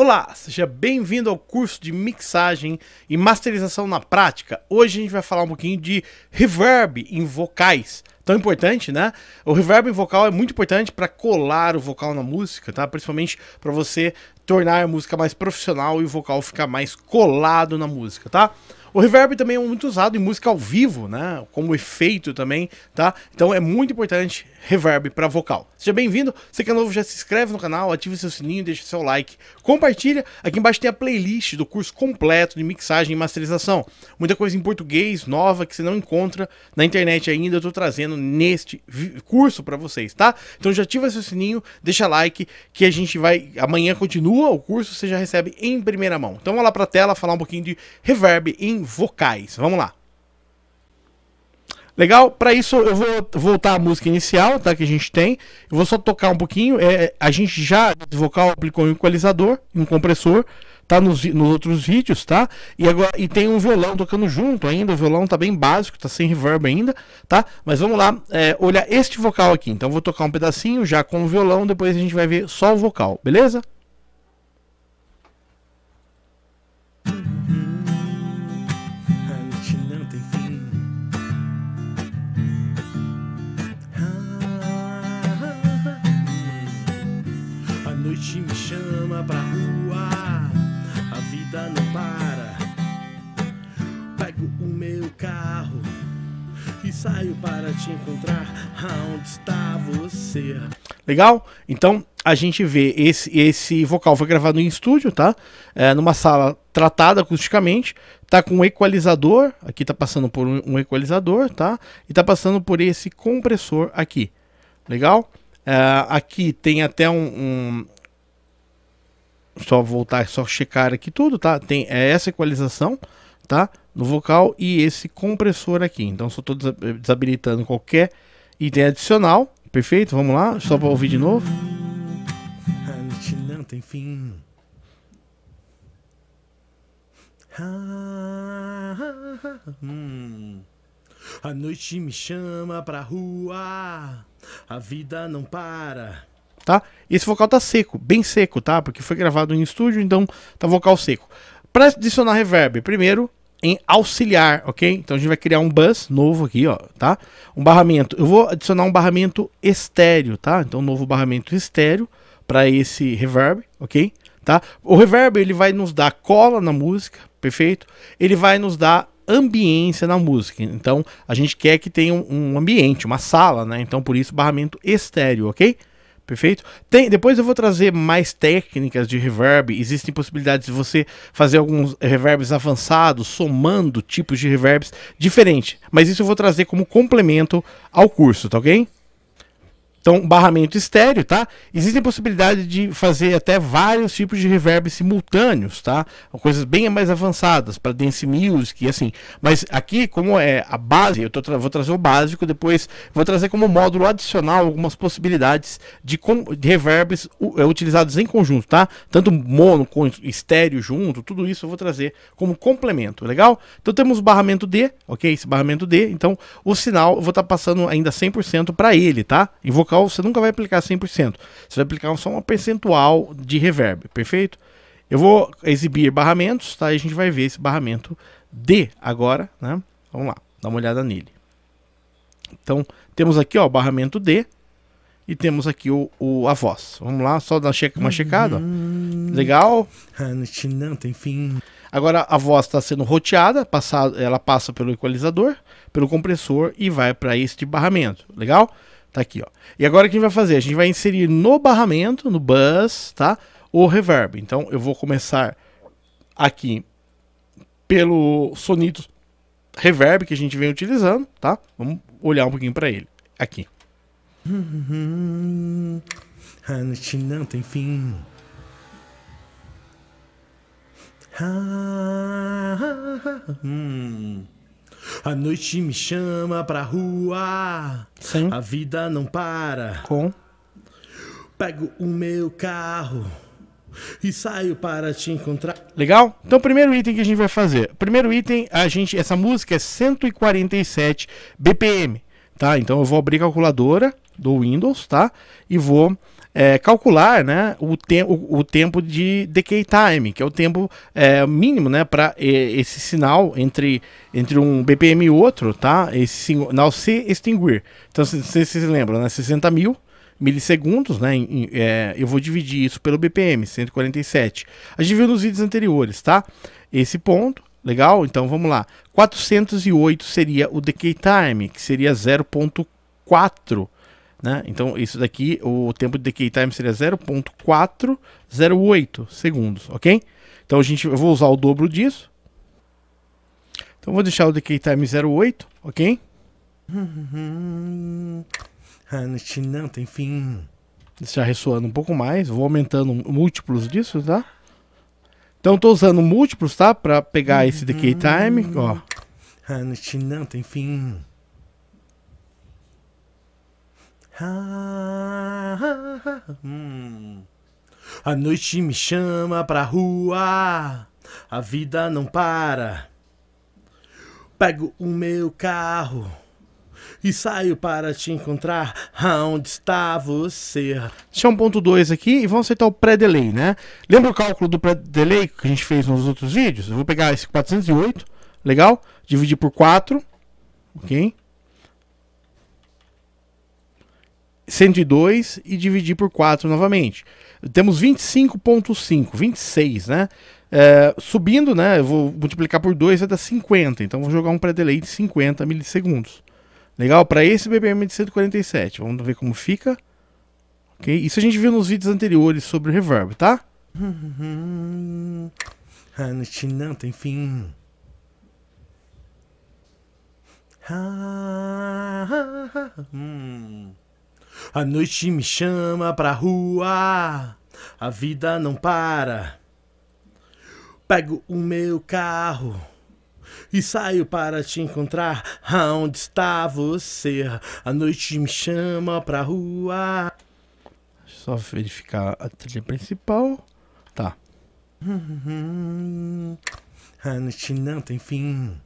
Olá, seja bem-vindo ao curso de mixagem e masterização na prática. Hoje a gente vai falar um pouquinho de reverb em vocais. Tão importante, né? O reverb em vocal é muito importante para colar o vocal na música, tá? Principalmente para você tornar a música mais profissional e o vocal ficar mais colado na música, tá? O reverb também é muito usado em música ao vivo, né? Como efeito também, tá? Então é muito importante reverb para vocal. Seja bem-vindo. Você é novo já se inscreve no canal, ative seu sininho, deixa seu like, compartilha. Aqui embaixo tem a playlist do curso completo de mixagem e masterização. Muita coisa em português nova que você não encontra na internet ainda. Eu tô trazendo neste curso para vocês, tá? Então já ativa seu sininho, deixa like que a gente vai amanhã continua o curso, você já recebe em primeira mão. Então vamos lá para a tela falar um pouquinho de reverb em vocais. Vamos lá. Legal, para isso eu vou voltar à música inicial, tá? Que a gente tem. Eu vou só tocar um pouquinho. É, a gente já vocal aplicou um equalizador, um compressor, tá? Nos, nos outros vídeos, tá? E agora e tem um violão tocando junto ainda. O violão tá bem básico, tá sem reverb ainda, tá? Mas vamos lá, é, olhar este vocal aqui. Então eu vou tocar um pedacinho já com o violão, depois a gente vai ver só o vocal, beleza? pra rua, a vida não para. Pego o meu carro e saio para te encontrar. Aonde está você? Legal? Então a gente vê esse, esse vocal foi gravado em estúdio, tá? É, numa sala tratada acusticamente, tá com um equalizador, aqui tá passando por um, um equalizador, tá? E tá passando por esse compressor aqui. Legal? É, aqui tem até um, um só voltar, só checar aqui tudo, tá? Tem é essa equalização, tá? No vocal e esse compressor aqui. Então só estou eh, desabilitando qualquer item adicional, perfeito? Vamos lá, só para ouvir de novo. Não tem fim. A noite me chama pra rua, a vida não para tá? esse vocal tá seco, bem seco, tá? Porque foi gravado em estúdio, então tá vocal seco. Para adicionar reverb, primeiro em auxiliar, ok? Então a gente vai criar um bus novo aqui, ó, tá? Um barramento. Eu vou adicionar um barramento estéreo, tá? Então um novo barramento estéreo para esse reverb, ok? Tá? O reverb ele vai nos dar cola na música, perfeito? Ele vai nos dar ambiência na música. Então a gente quer que tenha um, um ambiente, uma sala, né? Então por isso barramento estéreo, ok? Perfeito? Tem, depois eu vou trazer mais técnicas de reverb. Existem possibilidades de você fazer alguns reverbs avançados, somando tipos de reverbs diferentes. Mas isso eu vou trazer como complemento ao curso, tá ok? Então, barramento estéreo, tá? Existem possibilidade de fazer até vários tipos de reverb simultâneos, tá? Coisas bem mais avançadas para dance music e assim. Mas aqui, como é a base, eu tra vou trazer o básico, depois vou trazer como módulo adicional algumas possibilidades de, de reverbs eh, utilizados em conjunto, tá? Tanto mono com estéreo junto, tudo isso eu vou trazer como complemento, legal? Então temos o barramento D, ok? Esse barramento D, então o sinal eu vou estar tá passando ainda 100% para ele, tá? Invocar você nunca vai aplicar 100%. Você vai aplicar só uma percentual de reverb, perfeito? Eu vou exibir barramentos, tá? E a gente vai ver esse barramento D agora, né? Vamos lá, dá uma olhada nele. Então, temos aqui, ó, o barramento D e temos aqui o, o a voz. Vamos lá, só dar checa, uma checada. Ó. Uhum. Legal. não tem fim. Agora a voz está sendo roteada, passada. ela passa pelo equalizador, pelo compressor e vai para este barramento. Legal? Tá aqui, ó. E agora o que a gente vai fazer? A gente vai inserir no barramento, no bus, tá? O reverb. Então eu vou começar aqui pelo sonito reverb que a gente vem utilizando, tá? Vamos olhar um pouquinho para ele. Aqui. A noite ah, não tem fim. Ah, ah, ah hum. A noite me chama pra rua. Sim. A vida não para. Com. Pego o meu carro e saio para te encontrar. Legal? Então, primeiro item que a gente vai fazer. Primeiro item, a gente, essa música é 147 BPM, tá? Então eu vou abrir a calculadora do Windows, tá? E vou é, calcular né, o, te o, o, tempo de decay time, que é o tempo é, mínimo né, para esse sinal entre, entre um BPM e outro, tá? Esse sinal se extinguir. Então, se, se, se lembram, né? 60 mil milissegundos, né? em, é, eu vou dividir isso pelo BPM, 147. A gente viu nos vídeos anteriores, tá? Esse ponto, legal? Então vamos lá. 408 seria o decay time, que seria 0.4 né? Então, isso daqui, o tempo de decay time seria 0.408 segundos, ok? Então, a gente, eu vou usar o dobro disso. Então, vou deixar o decay time 0.8, ok? Ah, a noite não tem fim. Deixar ressoando um pouco mais, vou aumentando múltiplos disso, tá? Então, estou usando múltiplos, tá? Para pegar esse decay time, ó. Ah, a noite não tem fim. A noite me chama pra rua, a vida não para. Pego o meu carro e saio para te encontrar. Aonde está você? Deixar um ponto 2 aqui e vamos aceitar o pré-delay, né? Lembra o cálculo do pré-delay que a gente fez nos outros vídeos? Eu vou pegar esse 408, legal? Dividir por 4, ok? 102 e dividir por 4 novamente. Temos 25.5, 26, né? É, subindo, né? Eu vou multiplicar por 2, vai dar 50. Então vou jogar um pré-delay de 50 milissegundos. Legal? Para esse BPM de 147. Vamos ver como fica. Ok? Isso a gente viu nos vídeos anteriores sobre reverb, tá? Ah, a noite não tem fim. Ah, ah, ah, ah hum. A noite me chama pra rua, a vida não para. Pego o meu carro e saio para te encontrar. Aonde está você? A noite me chama pra rua. Só verificar a trilha principal. Tá. Uhum. A noite não tem fim.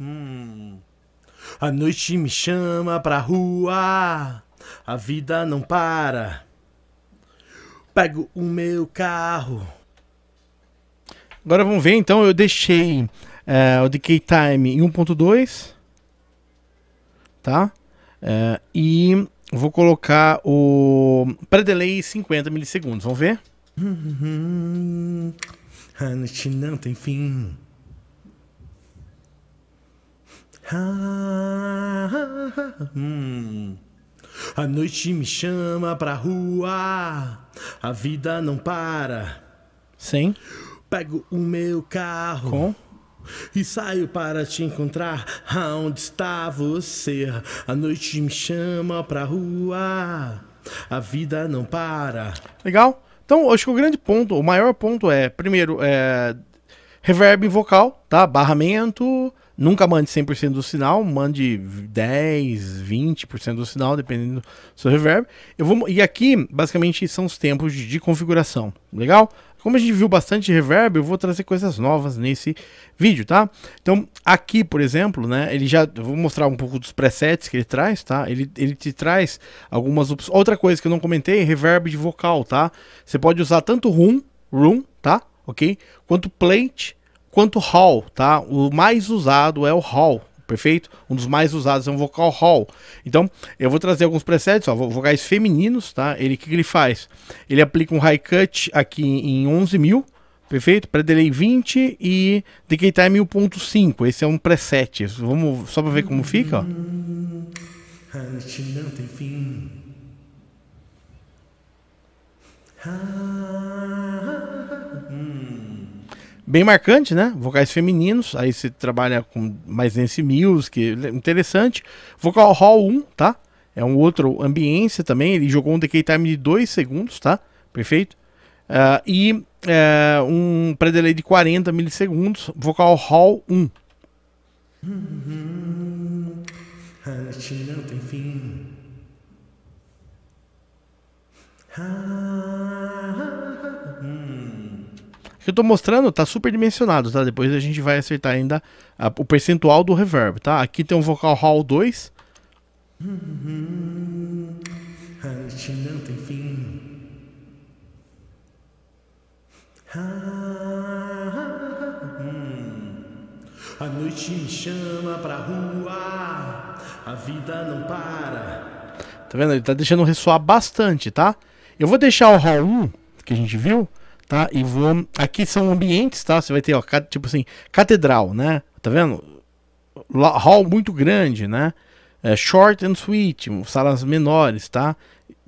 Hum. A noite me chama pra rua, a vida não para. Pego o meu carro. Agora vamos ver, então eu deixei é, o Decay Time em 1.2, tá? É, e vou colocar o delay 50 milissegundos, vamos ver? Hum, hum, a noite não tem fim. Hum. A noite me chama pra rua, a vida não para. Sim. Pego o meu carro. Com? E saio para te encontrar. Aonde está você? A noite me chama pra rua. A vida não para. Legal. Então, acho que o grande ponto, o maior ponto é, primeiro, é reverb vocal, tá? Barramento, Nunca mande 100% do sinal, mande 10, 20% do sinal, dependendo do seu reverb. Eu vou, e aqui, basicamente, são os tempos de, de configuração, legal? Como a gente viu bastante reverb, eu vou trazer coisas novas nesse vídeo, tá? Então, aqui, por exemplo, né, ele já... vou mostrar um pouco dos presets que ele traz, tá? Ele, ele te traz algumas opções... Outra coisa que eu não comentei, reverb de vocal, tá? Você pode usar tanto room, room, tá? Ok? Quanto plate, quanto hall, tá? O mais usado é o hall, perfeito? Um dos mais usados é um vocal hall. Então, eu vou trazer alguns presets, ó, vocais femininos, tá? Ele, que, que ele faz? Ele aplica um high cut aqui em 11 mil, perfeito? Para delay 20 e decay time 1.5. Esse é um preset. Vamos só para ver como fica, ó. Ah, hum bem marcante, né? Vocais femininos, aí você trabalha com mais nesse music, é interessante. Vocal Hall 1, tá? É um outro ambiência também, ele jogou um decay time de 2 segundos, tá? Perfeito? Uh, e uh, um pré-delay de 40 milissegundos, vocal Hall 1. a noite não tem fim. Ah, ah, ah hum que eu tô mostrando tá super dimensionado, tá? Depois a gente vai acertar ainda a, o percentual do reverb, tá? Aqui tem um vocal hall 2. Este A noite me chama pra rua, a vida não para. Tá vendo? Ele tá deixando ressoar bastante, tá? Eu vou deixar o hall 1, que a gente viu, tá? E vou. Aqui são ambientes, tá? Você vai ter, ó, tipo assim, catedral, né? Tá vendo? Hall muito grande, né? É, short and sweet, salas menores, tá?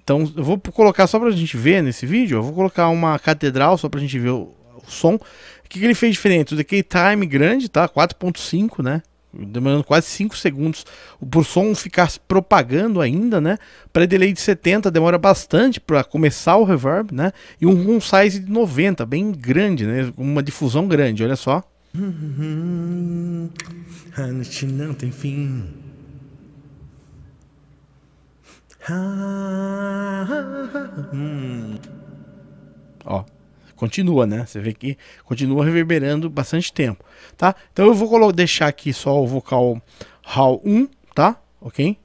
Então eu vou colocar só pra gente ver nesse vídeo, eu vou colocar uma catedral só pra gente ver o, o som. O que, que ele fez diferente? O decay time grande, tá? 4.5, né? demorando quase 5 segundos por som ficar se propagando ainda, né? Para delay de 70 demora bastante para começar o reverb, né? E um room size de 90, bem grande, né? Uma difusão grande, olha só. A noite não tem fim. Ah, ah, ah, ah hum. Ó, Continua, né? Você vê que continua reverberando bastante tempo, tá? Então eu vou deixar aqui só o vocal HAL 1, tá? Ok?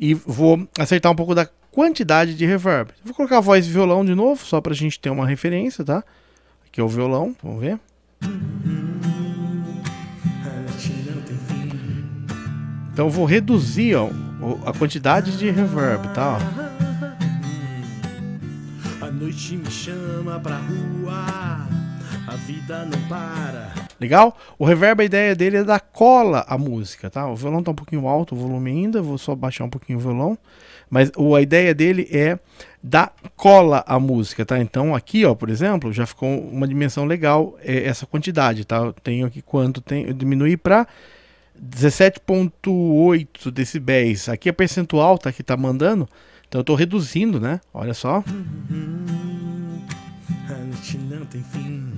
E vou acertar um pouco da quantidade de reverb. Vou colocar a voz violão de novo, só pra gente ter uma referência, tá? Aqui é o violão, vamos ver. Então eu vou reduzir ó, a quantidade de reverb, tá? Ó. A noite me chama pra rua, a vida não para. Legal? O reverb, a ideia dele é dar cola à música, tá? O violão tá um pouquinho alto, o volume ainda, vou só baixar um pouquinho o violão. Mas o, a ideia dele é dar cola à música, tá? Então aqui, ó, por exemplo, já ficou uma dimensão legal é, essa quantidade, tá? Eu tenho aqui quanto tem, eu diminuí pra 17.8 decibéis. Aqui é percentual, tá? Que tá mandando então eu tô reduzindo, né? Olha só. Uhum. A noite não tem fim.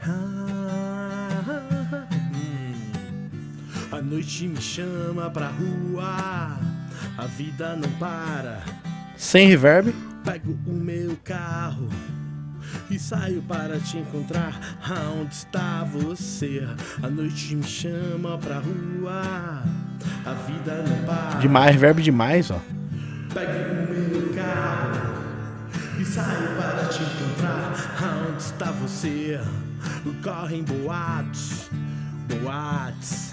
Ah, ah, ah, hum. A noite me chama pra rua. A vida não para. Sem reverb. Pego o meu carro e saio para te encontrar. Aonde está você? A noite me chama pra rua. Demais, verbo demais, ó. Pegue o meu carro e saio para te encontrar. Onde está você? Correm boatos, boatos.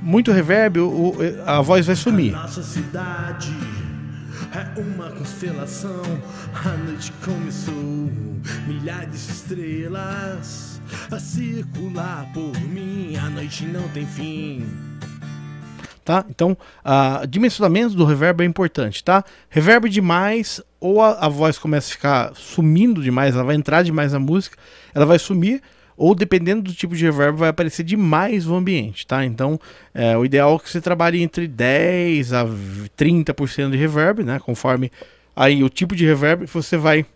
Muito reverb, o, a voz vai sumir. A nossa cidade é uma constelação. A noite começou, milhares de estrelas a circular por mim. A noite não tem fim tá? Então, uh, dimensionamento do reverb é importante, tá? Reverb demais, ou a, a, voz começa a ficar sumindo demais, ela vai entrar demais na música, ela vai sumir, ou dependendo do tipo de reverb, vai aparecer demais o ambiente, tá? Então, é, o ideal é que você trabalhe entre 10% a 30% de reverb, né? Conforme aí o tipo de reverb, você vai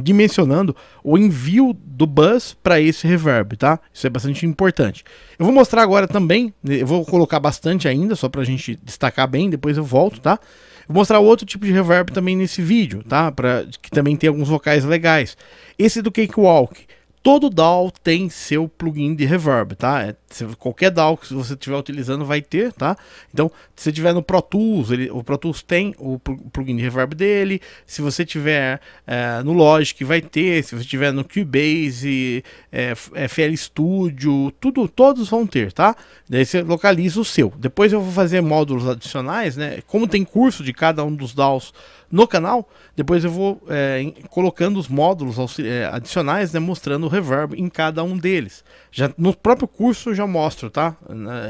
dimensionando o envio do bus para esse reverb, tá? Isso é bastante importante. Eu vou mostrar agora também, né, eu vou colocar bastante ainda, só para a gente destacar bem, depois eu volto, tá? Vou mostrar outro tipo de reverb também nesse vídeo, tá? Pra, que também tem alguns vocais legais. Esse do Cakewalk. Walk Todo DAW tem seu plugin de reverb, tá? É, qualquer DAW que você estiver utilizando vai ter, tá? Então, se você tiver no Pro Tools, ele, o Pro Tools tem o plugin de reverb dele. Se você tiver é, no Logic, vai ter. Se você tiver no Cubase, é, FL é, Studio, tudo, todos vão ter, tá? Daí você localiza o seu. Depois eu vou fazer módulos adicionais, né? Como tem curso de cada um dos DAWs no canal. Depois eu vou é, colocando os módulos é, adicionais, né, mostrando o reverb em cada um deles. Já no próprio curso eu já mostro, tá?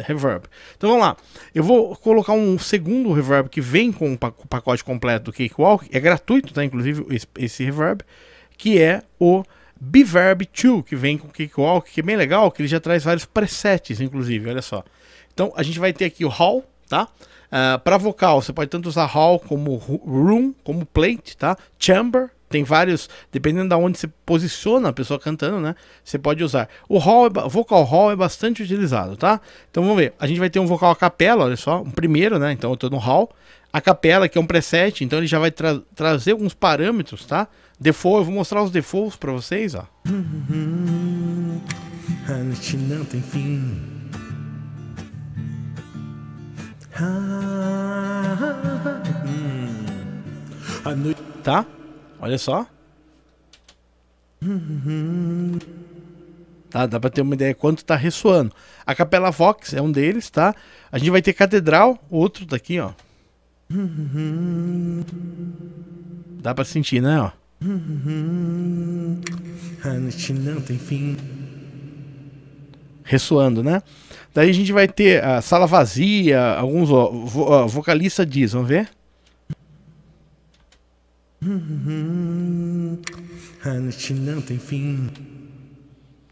Reverb. Então vamos lá. Eu vou colocar um segundo reverb que vem com o pacote completo do Cakewalk. É gratuito, tá? Inclusive esse reverb, que é o Biverb 2, que vem com o Cakewalk, que é bem legal, que ele já traz vários presets, inclusive, olha só. Então a gente vai ter aqui o Hall, tá? Ah, para vocal, você pode tanto usar hall como room, como plate, tá? Chamber, tem vários, dependendo da de onde você posiciona a pessoa cantando, né? Você pode usar. O hall, é vocal hall é bastante utilizado, tá? Então vamos ver. A gente vai ter um vocal a capela, olha só, um primeiro, né? Então eu tô no hall. A capela, que é um preset, então ele já vai tra trazer alguns parâmetros, tá? Default, eu vou mostrar os defaults para vocês, ó. A noite não tem fim. Hum. Tá? Olha só. Tá, dá pra ter uma ideia quanto tá ressoando. A Capela Vox é um deles, tá? A gente vai ter Catedral, outro daqui, tá ó. Dá pra sentir, né, ó. A noite não tem fim. Ressoando, né? Daí a gente vai ter a sala vazia, alguns ó, vo, ó, vocalista diz, vamos ver? A noite não tem fim.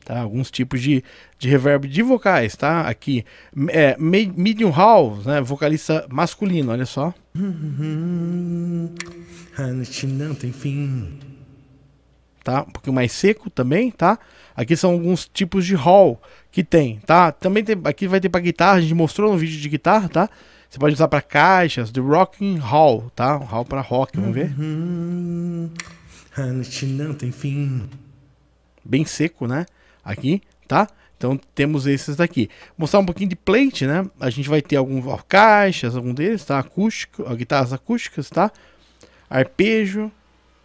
Tá, alguns tipos de, de reverb de vocais, tá? Aqui, é, medium house, né? Vocalista masculino, olha só. A noite não tem fim tá? Um pouquinho mais seco também, tá? Aqui são alguns tipos de hall que tem, tá? Também tem, aqui vai ter para guitarra, a gente mostrou no vídeo de guitarra, tá? Você pode usar para caixas, de rocking hall, tá? Um hall para rock, vamos ver? Uhum. A noite não tem fim. Bem seco, né? Aqui, tá? Então temos esses daqui. Mostrar um pouquinho de plate, né? A gente vai ter alguns caixas, algum deles, tá? Acústico, guitarras acústicas, tá? Arpejo,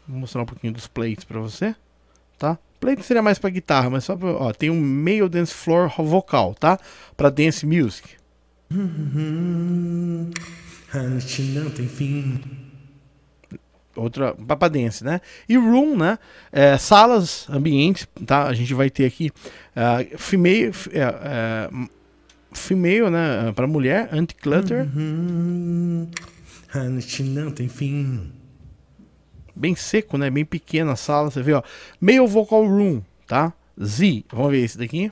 Vou mostrar um pouquinho dos plates pra você, tá? Plate seria mais pra guitarra, mas só pra, ó, tem um meio dance floor vocal, tá? Pra dance music. A noite não tem fim. Outra pra dance, né? E room, né? É, salas, ambientes, tá? A gente vai ter aqui uh, female, uh, female, né? Pra mulher, anti-clutter. A noite não tem fim bem seco, né? Bem pequena a sala. Você vê, ó. Meio vocal room, tá? Z. Vamos ver esse daqui. A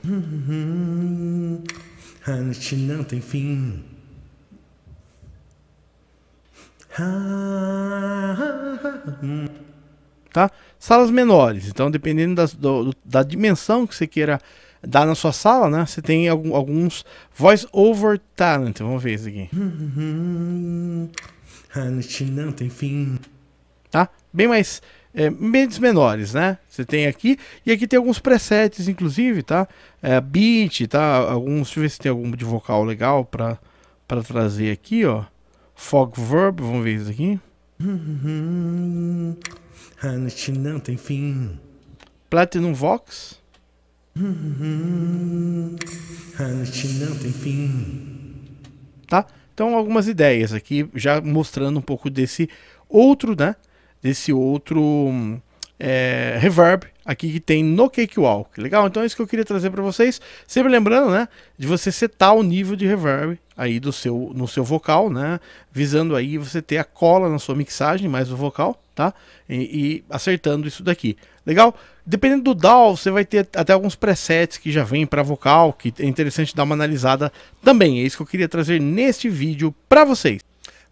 ah, noite não tem fim. Tá? Salas menores. Então, dependendo da, do, da dimensão que você queira dá na sua sala, né? Você tem alguns voice over talent. Vamos ver esse aqui. A ah, noite não tem fim. Tá? bem mais é, menos menores, né? Você tem aqui e aqui tem alguns presets, inclusive, tá? É, beat, tá? Alguns, deixa eu ver se tem algum de vocal legal para para trazer aqui, ó. Fog verb, vamos ver isso aqui. A noite não tem fim. Platinum Vox. A noite não tem fim. Tá? Então algumas ideias aqui já mostrando um pouco desse outro, né? desse outro é, reverb aqui que tem no Cakewalk. Legal? Então é isso que eu queria trazer para vocês. Sempre lembrando, né, de você setar o nível de reverb aí do seu, no seu vocal, né, visando aí você ter a cola na sua mixagem mais o vocal, tá? E, e acertando isso daqui. Legal? Dependendo do DAW, você vai ter até alguns presets que já vêm para vocal, que é interessante dar uma analisada também. É isso que eu queria trazer neste vídeo para vocês.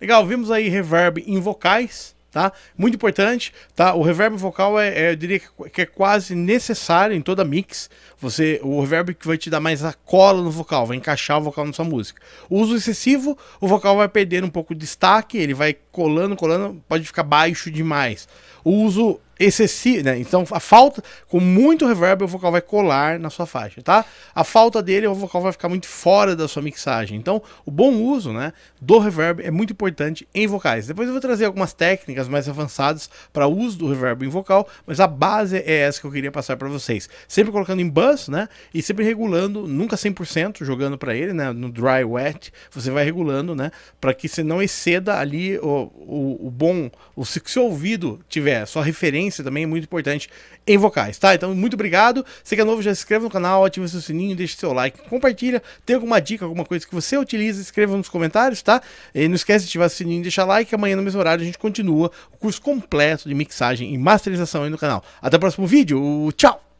Legal, vimos aí reverb em vocais, tá? Muito importante, tá? O reverb vocal é, é, eu diria que é quase necessário em toda mix. Você, o reverb que vai te dar mais a cola no vocal, vai encaixar o vocal na sua música. O uso excessivo, o vocal vai perder um pouco de destaque, ele vai colando, colando, pode ficar baixo demais. O uso excessivo, né? Então a falta, com muito reverb, o vocal vai colar na sua faixa, tá? A falta dele, o vocal vai ficar muito fora da sua mixagem. Então, o bom uso, né, do reverb é muito importante em vocais. Depois eu vou trazer algumas técnicas mais avançadas para uso do reverb em vocal, mas a base é essa que eu queria passar para vocês. Sempre colocando em buzz, né? E sempre regulando, nunca 100% jogando para ele, né, no dry wet, você vai regulando, né, para que você não exceda ali o o, o bom, o se, o seu ouvido tiver sua referência também é muito importante em vocais, tá? Então, muito obrigado. Se é novo, já se inscreva no canal, ativa seu sininho, deixa seu like, compartilha. Tem alguma dica, alguma coisa que você utiliza, escreva nos comentários, tá? E não esquece de ativar o sininho e deixar like. Amanhã, no mesmo horário, a gente continua o curso completo de mixagem e masterização aí no canal. Até o próximo vídeo. Tchau!